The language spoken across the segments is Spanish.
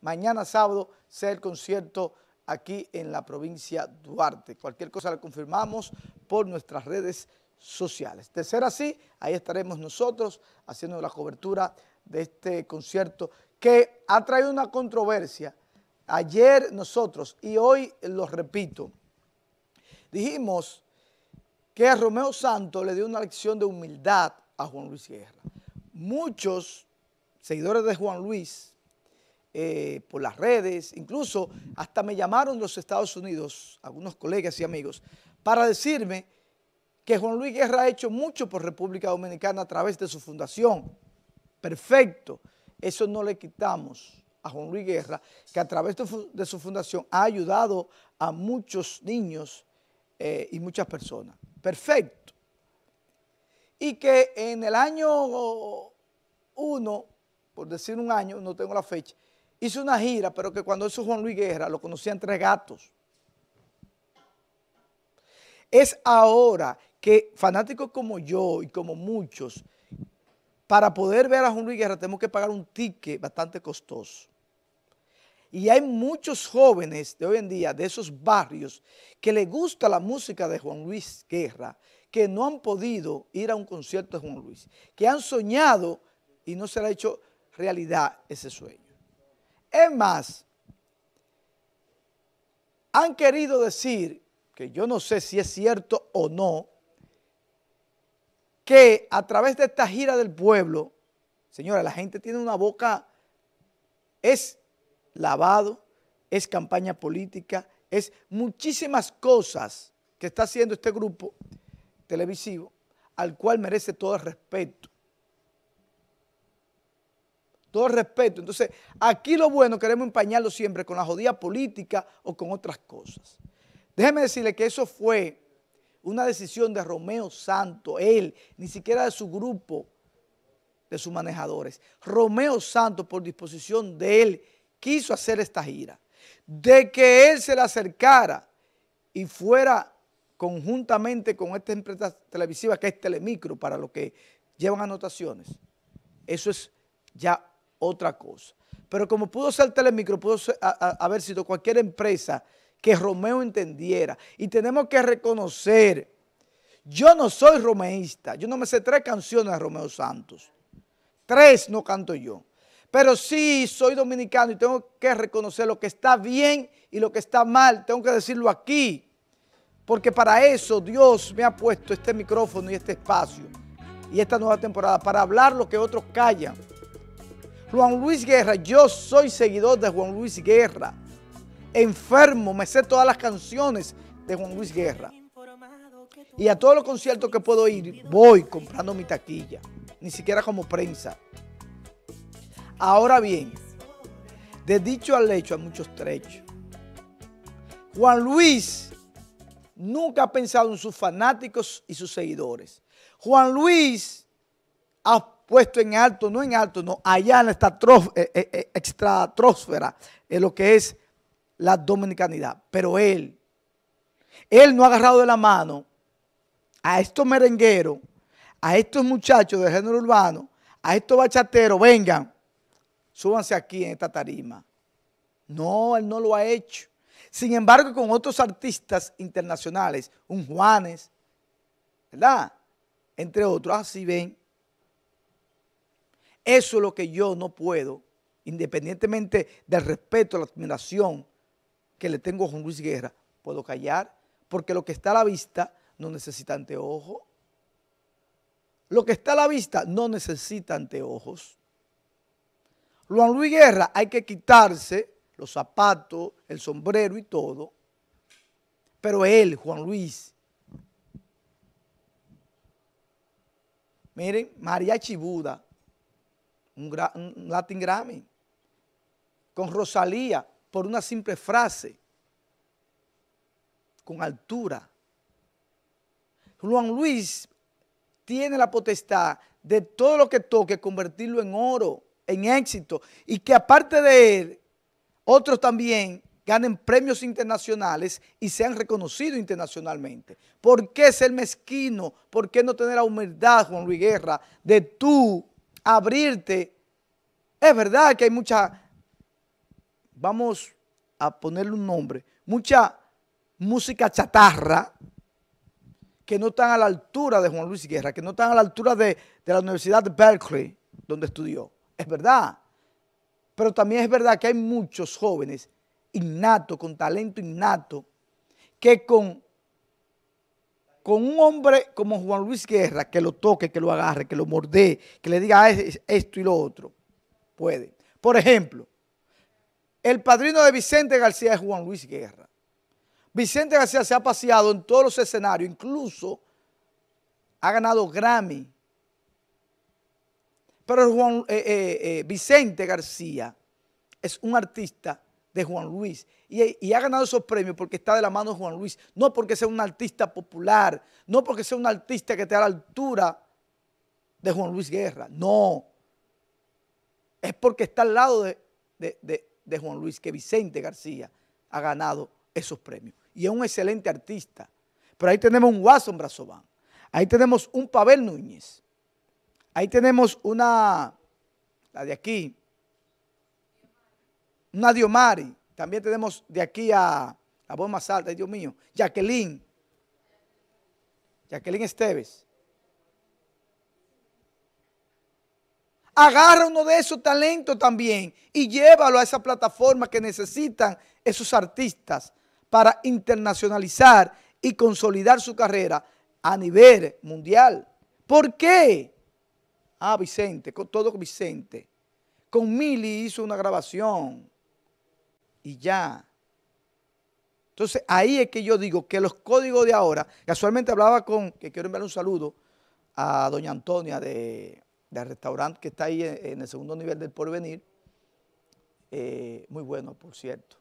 mañana sábado sea el concierto aquí en la provincia Duarte. Cualquier cosa la confirmamos por nuestras redes sociales. De ser así, ahí estaremos nosotros haciendo la cobertura de este concierto que ha traído una controversia. Ayer nosotros, y hoy lo repito, dijimos que Romeo Santos le dio una lección de humildad a Juan Luis Guerra. Muchos seguidores de Juan Luis eh, por las redes, incluso hasta me llamaron los Estados Unidos, algunos colegas y amigos, para decirme que Juan Luis Guerra ha hecho mucho por República Dominicana a través de su fundación. Perfecto, eso no le quitamos a Juan Luis Guerra, que a través de, su fundación ha ayudado a muchos niños eh, y muchas personas. Perfecto. Y que en el año uno, por decir un año, no tengo la fecha, hizo una gira, pero que cuando hizo Juan Luis Guerra lo conocían entre gatos. Es ahora que fanáticos como yo y como muchos, para poder ver a Juan Luis Guerra tenemos que pagar un ticket bastante costoso. Y hay muchos jóvenes de hoy en día, de esos barrios, que les gusta la música de Juan Luis Guerra, que no han podido ir a un concierto de Juan Luis, que han soñado y no se le ha hecho realidad ese sueño. Es más, han querido decir, que yo no sé si es cierto o no, que a través de esta gira del pueblo, señora, la gente tiene una boca, es lavado, es campaña política, es muchísimas cosas que está haciendo este grupo televisivo, al cual merece todo el respeto. Todo respeto. Entonces, aquí lo bueno queremos empañarlo siempre con la jodida política o con otras cosas. Déjeme decirle que eso fue una decisión de Romeo Santo, él, ni siquiera de su grupo, de sus manejadores. Romeo Santo, por disposición de él, quiso hacer esta gira. De que él se le acercara y fuera conjuntamente con esta empresa televisiva que es Telemicro, para los que llevan anotaciones. Eso es ya otra cosa. Pero como pudo ser Telemicro, pudo haber sido cualquier empresa que Romeo entendiera. Y tenemos que reconocer, yo no soy romeísta, yo no me sé tres canciones de Romeo Santos. Tres no canto yo. Pero sí soy dominicano y tengo que reconocer lo que está bien y lo que está mal. Tengo que decirlo aquí. Porque para eso Dios me ha puesto este micrófono y este espacio y esta nueva temporada para hablar lo que otros callan. Juan Luis Guerra, yo soy seguidor de Juan Luis Guerra. Enfermo, me sé todas las canciones de Juan Luis Guerra. Y a todos los conciertos que puedo ir, voy comprando mi taquilla. Ni siquiera como prensa. Ahora bien, de dicho al hecho hay muchos trechos. Juan Luis nunca ha pensado en sus fanáticos y sus seguidores. Juan Luis ha puesto en alto, no en alto, no, allá en esta eh, en eh, eh, eh, lo que es la dominicanidad. Pero él, él no ha agarrado de la mano a estos merengueros, a estos muchachos de género urbano, a estos bachateros, vengan, súbanse aquí en esta tarima. No, él no lo ha hecho. Sin embargo, con otros artistas internacionales, un Juanes, ¿verdad? Entre otros, así ven, eso es lo que yo no puedo, independientemente del respeto, la admiración que le tengo a Juan Luis Guerra, puedo callar, porque lo que está a la vista no necesita anteojos. Lo que está a la vista no necesita anteojos. Juan Luis Guerra hay que quitarse los zapatos, el sombrero y todo. Pero él, Juan Luis, miren, María Chibuda un, Latin Grammy, con Rosalía, por una simple frase, con altura. Juan Luis tiene la potestad de todo lo que toque convertirlo en oro, en éxito, y que aparte de él, otros también ganen premios internacionales y sean reconocidos internacionalmente. ¿Por qué ser mezquino? ¿Por qué no tener la humildad, Juan Luis Guerra, de tú abrirte. Es verdad que hay mucha, vamos a ponerle un nombre, mucha música chatarra que no están a la altura de Juan Luis Guerra, que no están a la altura de, la Universidad de Berkeley, donde estudió. Es verdad. Pero también es verdad que hay muchos jóvenes innatos, con talento innato, que con con un hombre como Juan Luis Guerra, que lo toque, que lo agarre, que lo morde, que le diga ah, esto y lo otro, puede. Por ejemplo, el padrino de Vicente García es Juan Luis Guerra. Vicente García se ha paseado en todos los escenarios, incluso ha ganado Grammy. Pero Juan, eh, eh, eh, Vicente García es un artista de Juan Luis. Y, ha ganado esos premios porque está de la mano de Juan Luis. No porque sea un artista popular, no porque sea un artista que esté a la altura de Juan Luis Guerra. No. Es porque está al lado de, Juan Luis que Vicente García ha ganado esos premios. Y es un excelente artista. Pero ahí tenemos un Watson Brazován. Ahí tenemos un Pavel Núñez. Ahí tenemos una, la de aquí, Nadio Mari, también tenemos de aquí a la voz más alta, Dios mío, Jacqueline, Jacqueline Esteves. Agarra uno de esos talentos también y llévalo a esa plataforma que necesitan esos artistas para internacionalizar y consolidar su carrera a nivel mundial. ¿Por qué? Ah, Vicente, con todo Vicente. Con Mili hizo una grabación y ya. Entonces ahí es que yo digo que los códigos de ahora, casualmente hablaba con, que quiero enviar un saludo a doña Antonia de, del restaurante que está ahí en, el segundo nivel del porvenir, eh, muy bueno por cierto,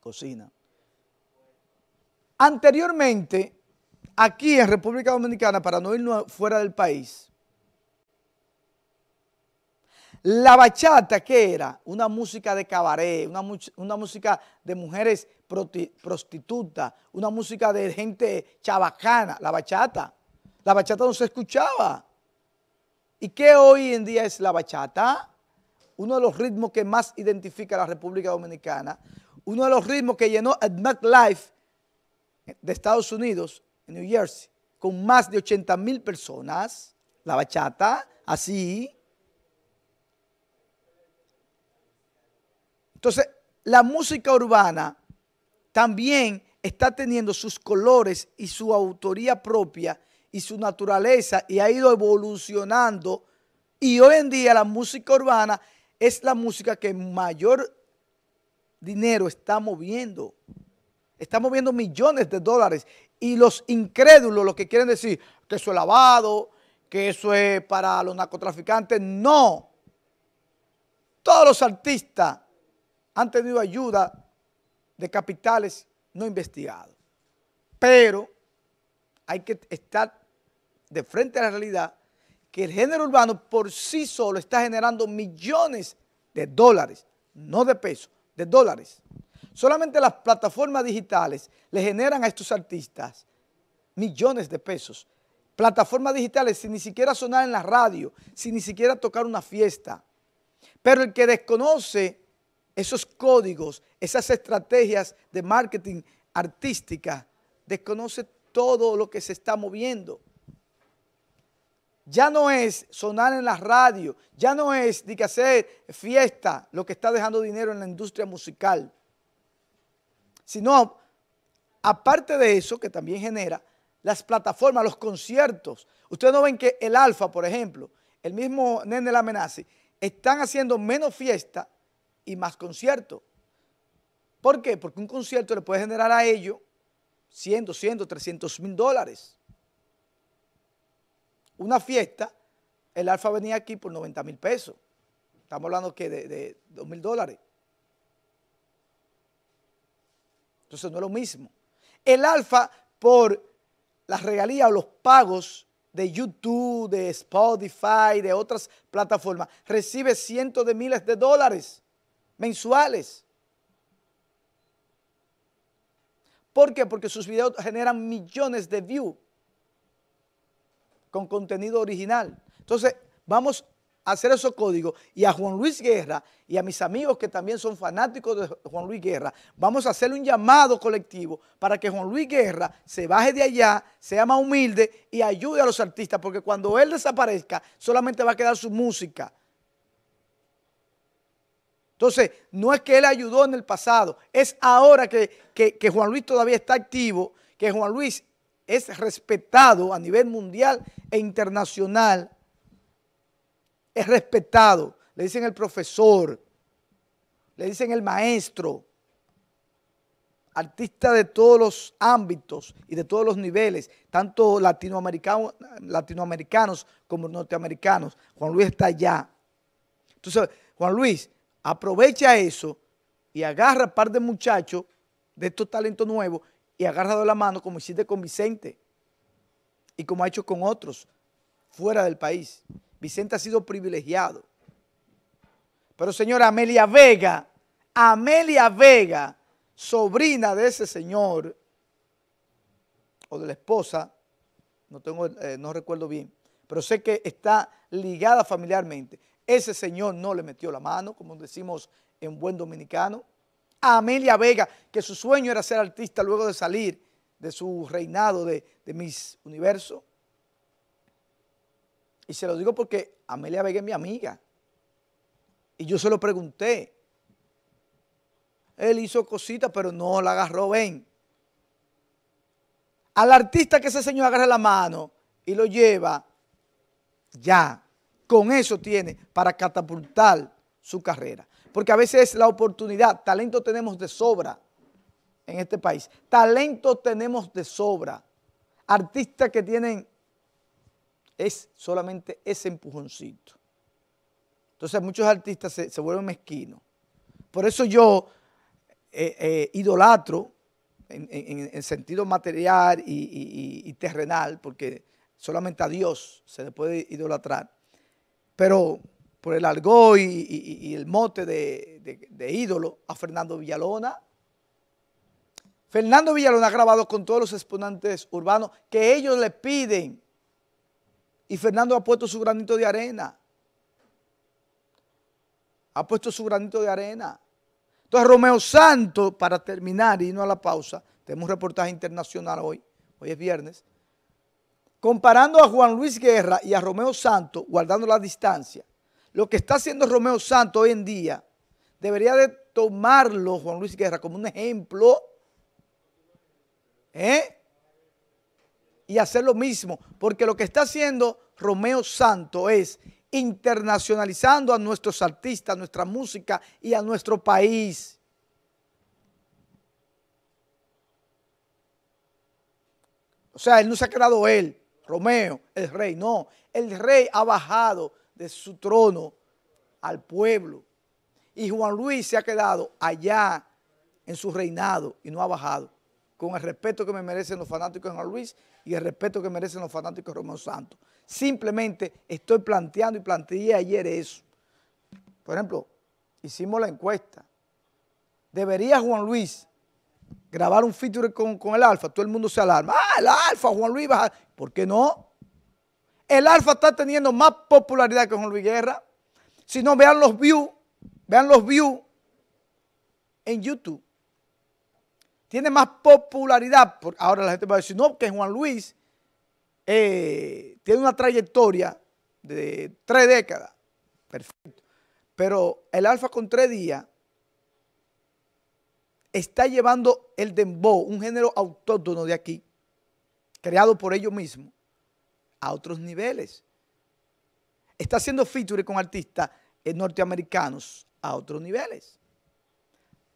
cocina. Anteriormente, aquí en República Dominicana, para no irnos fuera del país, la bachata, ¿qué era? Una música de cabaret, una, música de mujeres prostitutas, una música de gente chabacana, la bachata. La bachata no se escuchaba. ¿Y qué hoy en día es la bachata? Uno de los ritmos que más identifica a la República Dominicana, uno de los ritmos que llenó el Life de Estados Unidos, en New Jersey, con más de 80 mil personas, la bachata, así, Entonces, la música urbana también está teniendo sus colores y su autoría propia y su naturaleza y ha ido evolucionando. Y hoy en día la música urbana es la música que mayor dinero está moviendo. Está moviendo millones de dólares. Y los incrédulos, los que quieren decir que eso es lavado, que eso es para los narcotraficantes, no. Todos los artistas han tenido ayuda de capitales no investigados. Pero hay que estar de frente a la realidad que el género urbano por sí solo está generando millones de dólares, no de pesos, de dólares. Solamente las plataformas digitales le generan a estos artistas millones de pesos. Plataformas digitales sin ni siquiera sonar en la radio, sin ni siquiera tocar una fiesta. Pero el que desconoce esos códigos, esas estrategias de marketing artística, desconoce todo lo que se está moviendo. Ya no es sonar en la radio, ya no es ni que hacer fiesta lo que está dejando dinero en la industria musical, sino aparte de eso, que también genera, las plataformas, los conciertos. Ustedes no ven que el Alfa, por ejemplo, el mismo Nene Lamenazi, están haciendo menos fiesta y más concierto. ¿Por qué? Porque un concierto le puede generar a ellos 100, 200, 300 mil dólares. Una fiesta, el Alfa venía aquí por 90 mil pesos. Estamos hablando que de, de 2 mil dólares. Entonces no es lo mismo. El Alfa por las regalías o los pagos de YouTube, de Spotify, de otras plataformas, recibe cientos de miles de dólares mensuales. ¿Por qué? Porque sus videos generan millones de views con contenido original. Entonces, vamos a hacer esos códigos y a Juan Luis Guerra y a mis amigos que también son fanáticos de Juan Luis Guerra, vamos a hacerle un llamado colectivo para que Juan Luis Guerra se baje de allá, sea más humilde y ayude a los artistas, porque cuando él desaparezca solamente va a quedar su música, entonces, no es que él ayudó en el pasado, es ahora que, Juan Luis todavía está activo, que Juan Luis es respetado a nivel mundial e internacional. Es respetado. Le dicen el profesor, le dicen el maestro, artista de todos los ámbitos y de todos los niveles, tanto latinoamericanos como norteamericanos. Juan Luis está allá. Entonces, Juan Luis, Aprovecha eso y agarra a par de muchachos de estos talentos nuevos y agarra de la mano como hiciste con Vicente y como ha hecho con otros fuera del país. Vicente ha sido privilegiado. Pero señora Amelia Vega, Amelia Vega, sobrina de ese señor o de la esposa, no, tengo, eh, no recuerdo bien, pero sé que está ligada familiarmente. Ese señor no le metió la mano, como decimos en buen dominicano. A Amelia Vega, que su sueño era ser artista luego de salir de su reinado de, mis Miss Universo. Y se lo digo porque Amelia Vega es mi amiga. Y yo se lo pregunté. Él hizo cositas, pero no la agarró, ven. Al artista que ese señor agarra la mano y lo lleva, ya con eso tiene para catapultar su carrera. Porque a veces es la oportunidad, talento tenemos de sobra en este país, talento tenemos de sobra. Artistas que tienen es solamente ese empujoncito. Entonces muchos artistas se, vuelven mezquinos. Por eso yo eh, eh, idolatro en, sentido material y, y terrenal, porque solamente a Dios se le puede idolatrar pero por el algo y, el mote de, ídolo a Fernando Villalona. Fernando Villalona ha grabado con todos los exponentes urbanos que ellos le piden. Y Fernando ha puesto su granito de arena. Ha puesto su granito de arena. Entonces, Romeo Santos, para terminar y no a la pausa, tenemos un reportaje internacional hoy. Hoy es viernes comparando a Juan Luis Guerra y a Romeo Santo, guardando la distancia, lo que está haciendo Romeo Santo hoy en día, debería de tomarlo Juan Luis Guerra como un ejemplo ¿eh? y hacer lo mismo, porque lo que está haciendo Romeo Santo es internacionalizando a nuestros artistas, a nuestra música y a nuestro país. O sea, él no se ha quedado él. Romeo, el rey. No, el rey ha bajado de su trono al pueblo. Y Juan Luis se ha quedado allá en su reinado y no ha bajado. Con el respeto que me merecen los fanáticos de Juan Luis y el respeto que merecen los fanáticos de Romeo Santos. Simplemente estoy planteando y planteé ayer eso. Por ejemplo, hicimos la encuesta. ¿Debería Juan Luis grabar un feature con, el Alfa, todo el mundo se alarma. Ah, el Alfa, Juan Luis va. ¿Por qué no? El Alfa está teniendo más popularidad que Juan Luis Guerra. Si no, vean los views, vean los views en YouTube. Tiene más popularidad. ahora la gente va a decir, no, que Juan Luis eh, tiene una trayectoria de tres décadas. Perfecto. Pero el Alfa con tres días está llevando el dembow, un género autóctono de aquí, creado por ellos mismos, a otros niveles. Está haciendo feature con artistas eh, norteamericanos a otros niveles.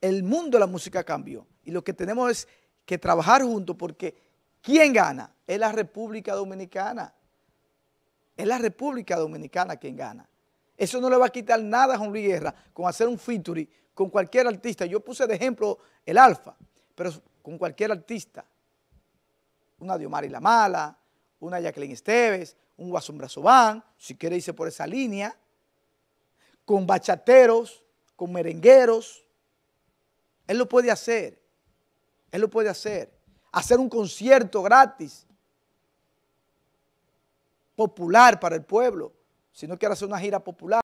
El mundo de la música cambió y lo que tenemos es que trabajar juntos porque ¿quién gana? Es la República Dominicana. Es la República Dominicana quien gana. Eso no le va a quitar nada a Juan Luis Guerra con hacer un featuring con cualquier artista. Yo puse de ejemplo el Alfa, pero con cualquier artista. Una y La Mala, una Jacqueline Esteves, un Guasón si quiere irse por esa línea, con bachateros, con merengueros. Él lo puede hacer, él lo puede hacer. Hacer un concierto gratis, popular para el pueblo si no quiere hacer una gira popular,